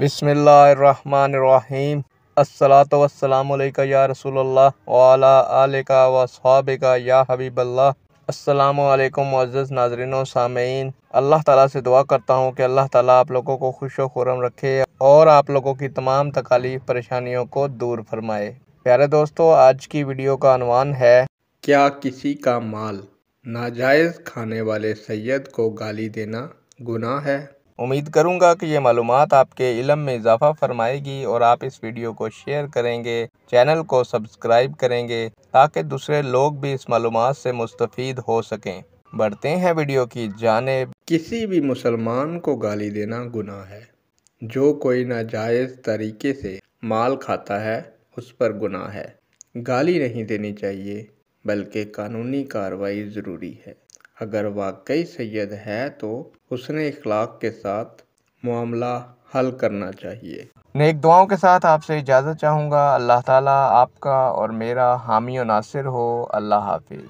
बिसमीम् असलातोसलामक या रसूल वाला या हबीबल्ला असलकम मज़ नाजरन सामीन अल्लाह ताला से दुआ करता हूँ कि अल्लाह ताला आप लोगों को खुश खुरम रखे और आप लोगों की तमाम तकालीफ परेशानियों को दूर फरमाए प्यारे दोस्तों आज की वीडियो का अनवान है क्या किसी का माल नाजायज़ खाने वाले सैयद को गाली देना गुनाह है उम्मीद करूंगा कि ये मालूम आपके इलम में इजाफा फरमाएगी और आप इस वीडियो को शेयर करेंगे चैनल को सब्सक्राइब करेंगे ताकि दूसरे लोग भी इस मालूम से मुस्तफ़ हो सकें बढ़ते हैं वीडियो की जानेब किसी भी मुसलमान को गाली देना गुना है जो कोई नाजायज़ तरीके से माल खाता है उस पर गुनाह है गाली नहीं देनी चाहिए बल्कि कानूनी कार्रवाई ज़रूरी है अगर वाकई सैयद है तो उसने इखलाक के साथ मामला हल करना चाहिए नेक दुआओं के साथ आपसे इजाज़त चाहूँगा अल्लाह ताला आपका और मेरा हामी और नासिर हो अल्लाह हाफिज़